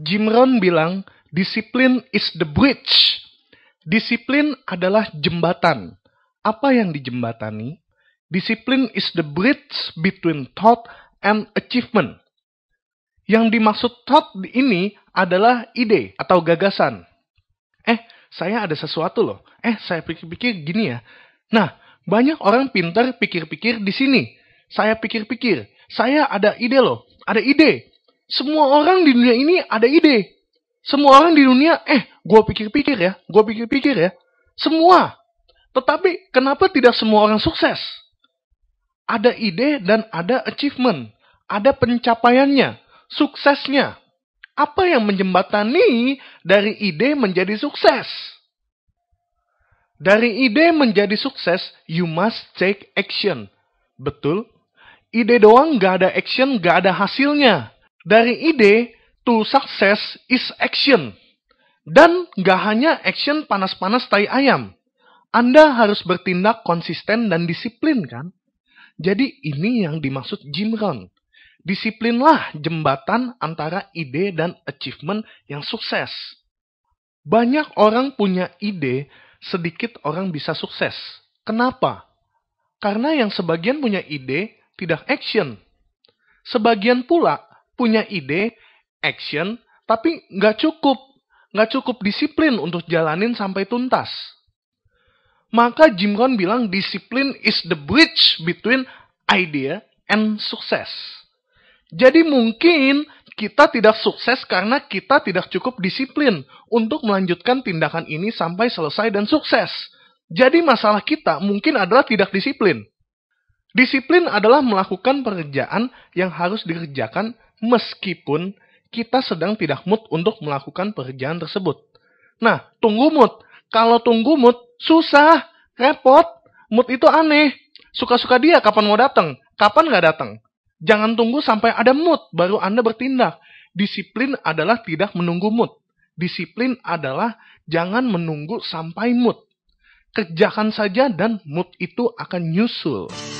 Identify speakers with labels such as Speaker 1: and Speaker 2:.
Speaker 1: Jim Rohn bilang, disiplin is the bridge. Disiplin adalah jembatan. Apa yang dijembatani? Disiplin is the bridge between thought and achievement. Yang dimaksud thought ini adalah ide atau gagasan. Eh, saya ada sesuatu loh. Eh, saya pikir-pikir gini ya. Nah, banyak orang pintar pikir-pikir di sini. Saya pikir-pikir. Saya ada ide loh. Ada ide semua orang di dunia ini ada ide. Semua orang di dunia, eh, gue pikir-pikir ya, gue pikir-pikir ya. Semua. Tetapi kenapa tidak semua orang sukses? Ada ide dan ada achievement. Ada pencapaiannya, suksesnya. Apa yang menjembatani dari ide menjadi sukses? Dari ide menjadi sukses, you must take action. Betul? Ide doang gak ada action, gak ada hasilnya dari ide to success is action. Dan nggak hanya action panas-panas tai ayam. Anda harus bertindak konsisten dan disiplin kan? Jadi ini yang dimaksud Jim Rohn. Disiplinlah jembatan antara ide dan achievement yang sukses. Banyak orang punya ide, sedikit orang bisa sukses. Kenapa? Karena yang sebagian punya ide, tidak action. Sebagian pula punya ide, action, tapi nggak cukup, nggak cukup disiplin untuk jalanin sampai tuntas. Maka Jim Rohn bilang disiplin is the bridge between idea and sukses. Jadi mungkin kita tidak sukses karena kita tidak cukup disiplin untuk melanjutkan tindakan ini sampai selesai dan sukses. Jadi masalah kita mungkin adalah tidak disiplin. Disiplin adalah melakukan pekerjaan yang harus dikerjakan meskipun kita sedang tidak mood untuk melakukan pekerjaan tersebut. Nah, tunggu mood. Kalau tunggu mood, susah, repot. Mood itu aneh. Suka-suka dia kapan mau datang, kapan nggak datang. Jangan tunggu sampai ada mood, baru Anda bertindak. Disiplin adalah tidak menunggu mood. Disiplin adalah jangan menunggu sampai mood. Kerjakan saja dan mood itu akan nyusul.